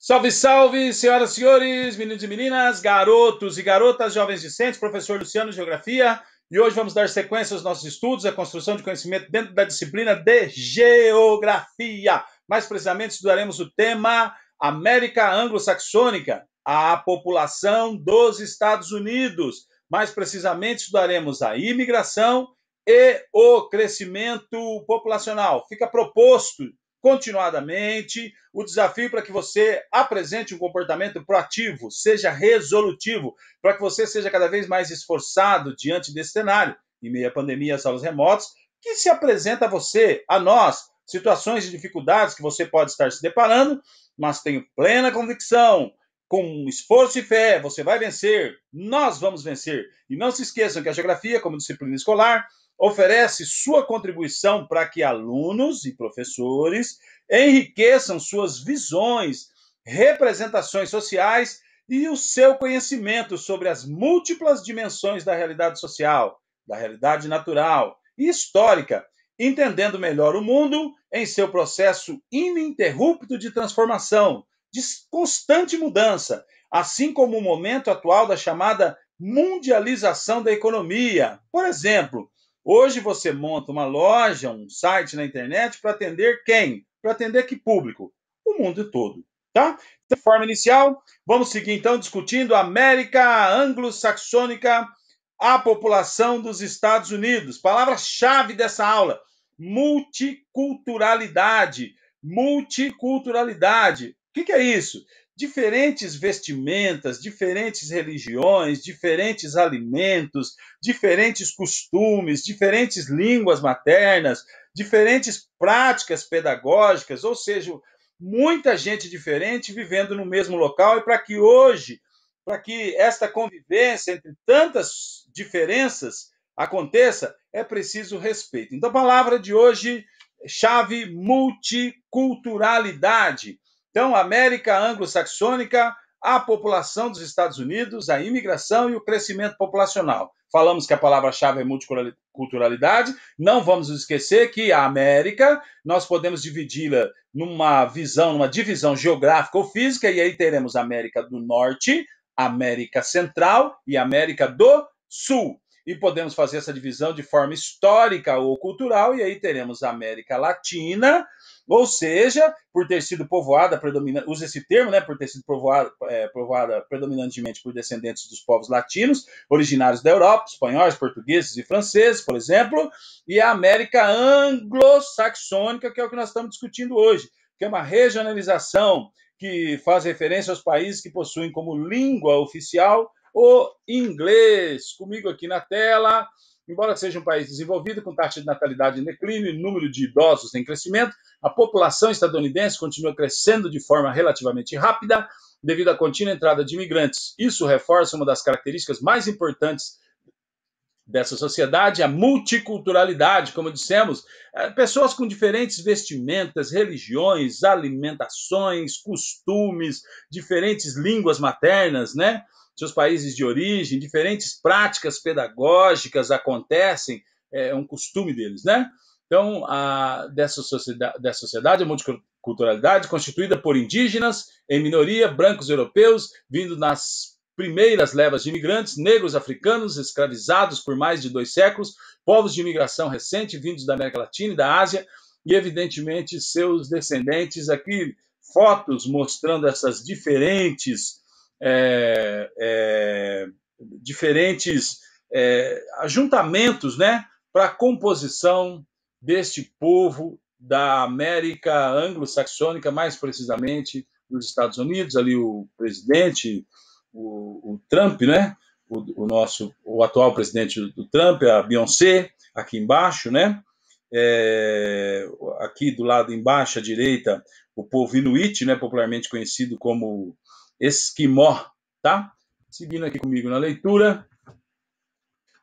Salve, salve, senhoras e senhores, meninos e meninas, garotos e garotas, jovens discentes, professor Luciano de Geografia. E hoje vamos dar sequência aos nossos estudos, a construção de conhecimento dentro da disciplina de Geografia. Mais precisamente, estudaremos o tema América Anglo-Saxônica, a população dos Estados Unidos. Mais precisamente, estudaremos a imigração e o crescimento populacional. Fica proposto continuadamente. O desafio é para que você apresente um comportamento proativo, seja resolutivo, para que você seja cada vez mais esforçado diante desse cenário, em meio à pandemia, às aulas remotas, que se apresenta a você, a nós, situações de dificuldades que você pode estar se deparando, mas tenho plena convicção com esforço e fé, você vai vencer, nós vamos vencer. E não se esqueçam que a geografia, como disciplina escolar, oferece sua contribuição para que alunos e professores enriqueçam suas visões, representações sociais e o seu conhecimento sobre as múltiplas dimensões da realidade social, da realidade natural e histórica, entendendo melhor o mundo em seu processo ininterrupto de transformação, de constante mudança, assim como o momento atual da chamada mundialização da economia. Por exemplo, Hoje você monta uma loja, um site na internet para atender quem? Para atender que público? O mundo todo, tá? Então, de forma inicial, vamos seguir então discutindo América Anglo-Saxônica, a população dos Estados Unidos. Palavra-chave dessa aula: multiculturalidade. Multiculturalidade. O que, que é isso? diferentes vestimentas, diferentes religiões, diferentes alimentos, diferentes costumes, diferentes línguas maternas, diferentes práticas pedagógicas, ou seja, muita gente diferente vivendo no mesmo local e para que hoje, para que esta convivência entre tantas diferenças aconteça, é preciso respeito. Então, a palavra de hoje é chave multiculturalidade. Então, América anglo-saxônica, a população dos Estados Unidos, a imigração e o crescimento populacional. Falamos que a palavra-chave é multiculturalidade. Não vamos esquecer que a América, nós podemos dividi-la numa visão, numa divisão geográfica ou física, e aí teremos América do Norte, América Central e América do Sul e podemos fazer essa divisão de forma histórica ou cultural, e aí teremos a América Latina, ou seja, por ter sido povoada predominante, usa esse termo, né, por ter sido povoada, é, povoada predominantemente por descendentes dos povos latinos, originários da Europa, espanhóis, portugueses e franceses, por exemplo, e a América anglo-saxônica, que é o que nós estamos discutindo hoje, que é uma regionalização que faz referência aos países que possuem como língua oficial o inglês. Comigo aqui na tela. Embora seja um país desenvolvido, com taxa de natalidade em declínio e número de idosos em crescimento, a população estadunidense continua crescendo de forma relativamente rápida devido à contínua entrada de imigrantes. Isso reforça uma das características mais importantes dessa sociedade, a multiculturalidade, como dissemos, eh, pessoas com diferentes vestimentas, religiões, alimentações, costumes, diferentes línguas maternas, né? Seus países de origem, diferentes práticas pedagógicas acontecem, é, é um costume deles, né? Então, a, dessa, sociedade, dessa sociedade, a multiculturalidade, constituída por indígenas, em minoria, brancos europeus, vindo nas primeiras levas de imigrantes, negros africanos escravizados por mais de dois séculos, povos de imigração recente vindos da América Latina e da Ásia e, evidentemente, seus descendentes. Aqui, fotos mostrando essas diferentes. É, é, diferentes é, ajuntamentos né, para a composição deste povo da América anglo-saxônica, mais precisamente dos Estados Unidos, ali o presidente o, o Trump, né? O, o, nosso, o atual presidente do Trump, a Beyoncé, aqui embaixo, né? É, aqui do lado embaixo à direita, o povo inuit, né? Popularmente conhecido como esquimó, tá? Seguindo aqui comigo na leitura.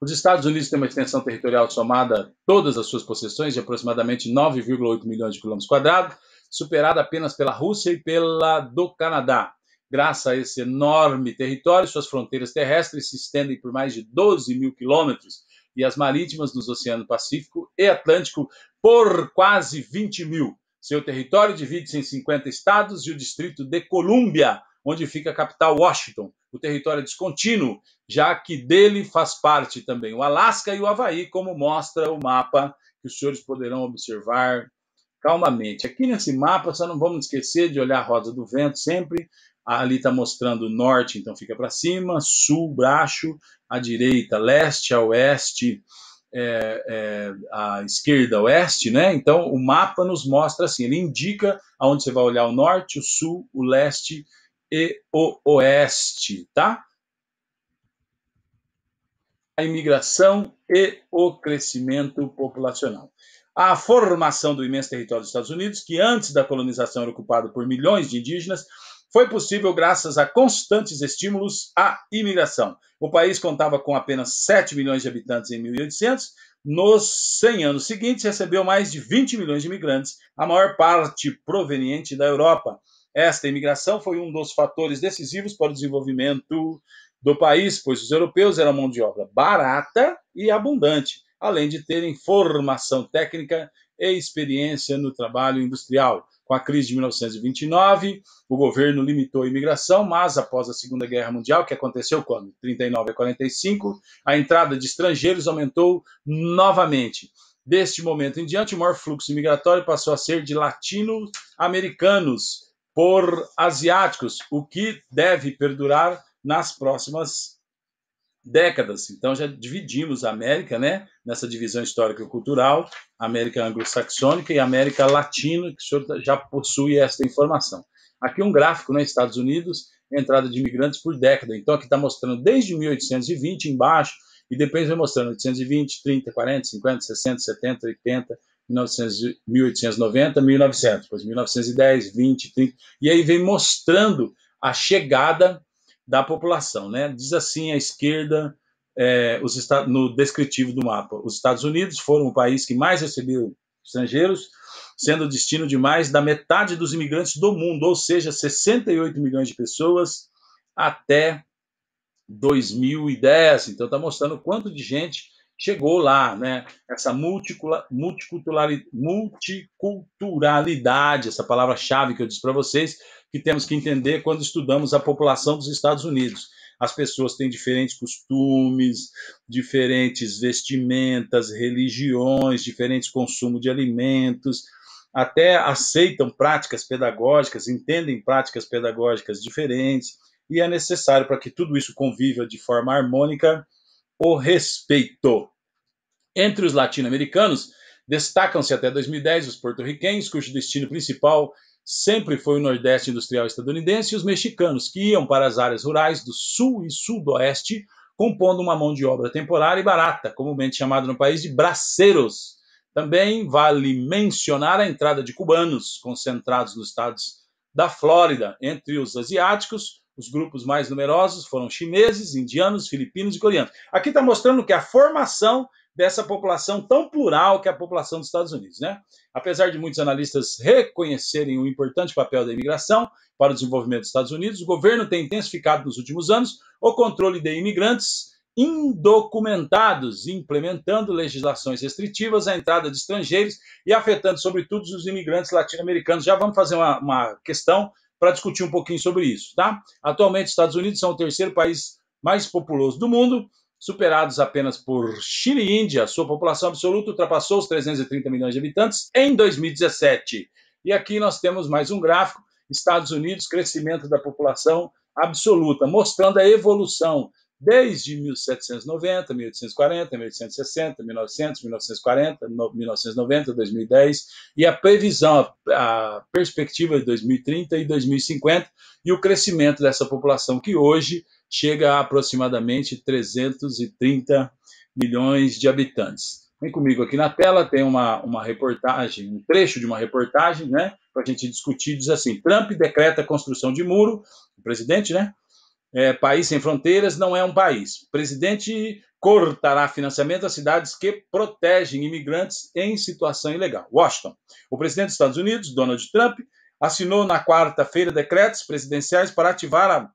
Os Estados Unidos têm uma extensão territorial somada todas as suas possessões de aproximadamente 9,8 milhões de quilômetros quadrados, superada apenas pela Rússia e pela do Canadá graças a esse enorme território, suas fronteiras terrestres se estendem por mais de 12 mil quilômetros e as marítimas nos Oceano Pacífico e Atlântico por quase 20 mil. Seu território divide-se em 50 estados e o Distrito de Columbia, onde fica a capital Washington. O território é descontínuo, já que dele faz parte também o Alasca e o Havaí, como mostra o mapa que os senhores poderão observar calmamente. Aqui nesse mapa, só não vamos esquecer de olhar a roda do vento sempre, Ali está mostrando norte, então fica para cima, sul, braço, à direita, leste, a oeste, é, é, à esquerda, oeste, né? Então o mapa nos mostra assim, ele indica aonde você vai olhar o norte, o sul, o leste e o oeste, tá? A imigração e o crescimento populacional a formação do imenso território dos Estados Unidos, que antes da colonização era ocupado por milhões de indígenas, foi possível graças a constantes estímulos à imigração. O país contava com apenas 7 milhões de habitantes em 1800. Nos 100 anos seguintes, recebeu mais de 20 milhões de imigrantes, a maior parte proveniente da Europa. Esta imigração foi um dos fatores decisivos para o desenvolvimento do país, pois os europeus eram mão de obra barata e abundante, além de terem formação técnica e experiência no trabalho industrial. Com a crise de 1929, o governo limitou a imigração, mas após a Segunda Guerra Mundial, que aconteceu quando? 39 a 45, a entrada de estrangeiros aumentou novamente. Deste momento em diante, o maior fluxo imigratório passou a ser de latino-americanos por asiáticos, o que deve perdurar nas próximas décadas. Então já dividimos a América, né, nessa divisão histórica e cultural, América anglo-saxônica e América latina, que o senhor tá, já possui essa informação. Aqui um gráfico, né, Estados Unidos, entrada de imigrantes por década. Então aqui está mostrando desde 1820 embaixo e depois vai mostrando 820, 30, 40, 50, 60, 70, 80, 1890, 1900, depois 1910, 20, 30. E aí vem mostrando a chegada da população. Né? Diz assim a esquerda, é, os no descritivo do mapa, os Estados Unidos foram o país que mais recebeu estrangeiros, sendo o destino de mais da metade dos imigrantes do mundo, ou seja, 68 milhões de pessoas até 2010. Então está mostrando quanto de gente chegou lá, né? Essa multiculturalidade, essa palavra-chave que eu disse para vocês, que temos que entender quando estudamos a população dos Estados Unidos. As pessoas têm diferentes costumes, diferentes vestimentas, religiões, diferentes consumo de alimentos, até aceitam práticas pedagógicas, entendem práticas pedagógicas diferentes, e é necessário para que tudo isso conviva de forma harmônica o respeito. Entre os latino-americanos, destacam-se até 2010 os porto-riquenhos, cujo destino principal sempre foi o Nordeste industrial estadunidense e os mexicanos, que iam para as áreas rurais do Sul e Sudoeste, compondo uma mão de obra temporária e barata, comumente chamada no país de braceiros. Também vale mencionar a entrada de cubanos, concentrados nos estados da Flórida. Entre os asiáticos, os grupos mais numerosos foram chineses, indianos, filipinos e coreanos. Aqui está mostrando que a formação dessa população tão plural que é a população dos Estados Unidos. Né? Apesar de muitos analistas reconhecerem o importante papel da imigração para o desenvolvimento dos Estados Unidos, o governo tem intensificado nos últimos anos o controle de imigrantes indocumentados, implementando legislações restritivas à entrada de estrangeiros e afetando, sobretudo, os imigrantes latino-americanos. Já vamos fazer uma, uma questão para discutir um pouquinho sobre isso. Tá? Atualmente, os Estados Unidos são o terceiro país mais populoso do mundo, superados apenas por Chile e Índia. Sua população absoluta ultrapassou os 330 milhões de habitantes em 2017. E aqui nós temos mais um gráfico: Estados Unidos, crescimento da população absoluta, mostrando a evolução desde 1790, 1840, 1860, 1900, 1940, 1990, 2010 e a previsão, a perspectiva de 2030 e 2050 e o crescimento dessa população que hoje chega a aproximadamente 330 milhões de habitantes. Vem comigo aqui na tela, tem uma, uma reportagem, um trecho de uma reportagem, né, para a gente discutir, diz assim, Trump decreta construção de muro, o presidente, né, é, País Sem Fronteiras não é um país. O presidente cortará financiamento a cidades que protegem imigrantes em situação ilegal. Washington. O presidente dos Estados Unidos, Donald Trump, assinou na quarta-feira decretos presidenciais para ativar a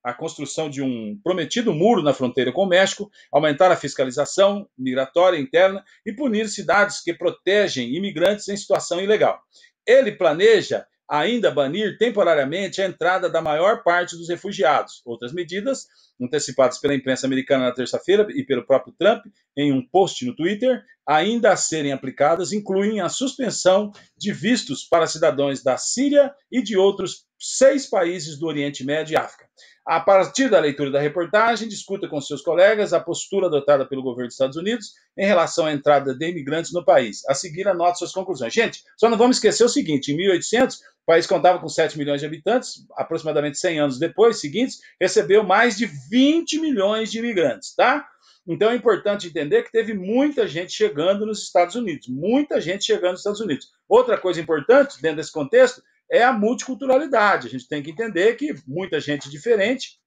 a construção de um prometido muro na fronteira com o México, aumentar a fiscalização migratória interna e punir cidades que protegem imigrantes em situação ilegal. Ele planeja ainda banir temporariamente a entrada da maior parte dos refugiados. Outras medidas, antecipadas pela imprensa americana na terça-feira e pelo próprio Trump, em um post no Twitter, ainda a serem aplicadas incluem a suspensão de vistos para cidadãos da Síria e de outros seis países do Oriente Médio e África. A partir da leitura da reportagem, discuta com seus colegas a postura adotada pelo governo dos Estados Unidos em relação à entrada de imigrantes no país. A seguir, anote suas conclusões. Gente, só não vamos esquecer o seguinte: em 1800, o país contava com 7 milhões de habitantes, aproximadamente 100 anos depois, seguintes, recebeu mais de 20 milhões de imigrantes, tá? Então é importante entender que teve muita gente chegando nos Estados Unidos, muita gente chegando nos Estados Unidos. Outra coisa importante dentro desse contexto é a multiculturalidade. A gente tem que entender que muita gente diferente,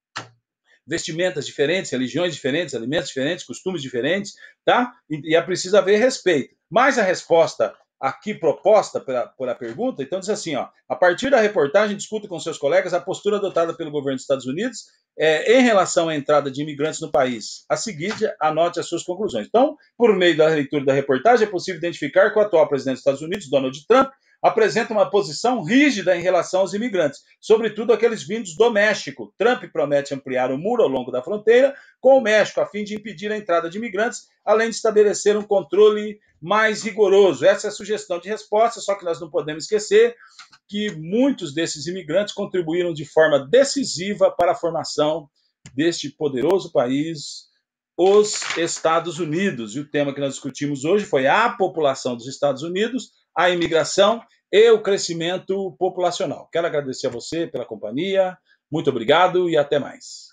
vestimentas diferentes, religiões diferentes, alimentos diferentes, costumes diferentes, tá? E, e é preciso haver respeito. Mas a resposta aqui proposta pela, pela pergunta, então diz assim, ó, a partir da reportagem, discuta com seus colegas a postura adotada pelo governo dos Estados Unidos é, em relação à entrada de imigrantes no país. A seguir, anote as suas conclusões. Então, por meio da leitura da reportagem, é possível identificar que o atual presidente dos Estados Unidos, Donald Trump, apresenta uma posição rígida em relação aos imigrantes, sobretudo aqueles vindos do México. Trump promete ampliar o muro ao longo da fronteira com o México, a fim de impedir a entrada de imigrantes, além de estabelecer um controle mais rigoroso. Essa é a sugestão de resposta, só que nós não podemos esquecer que muitos desses imigrantes contribuíram de forma decisiva para a formação deste poderoso país os Estados Unidos. E o tema que nós discutimos hoje foi a população dos Estados Unidos a imigração e o crescimento populacional. Quero agradecer a você pela companhia, muito obrigado e até mais.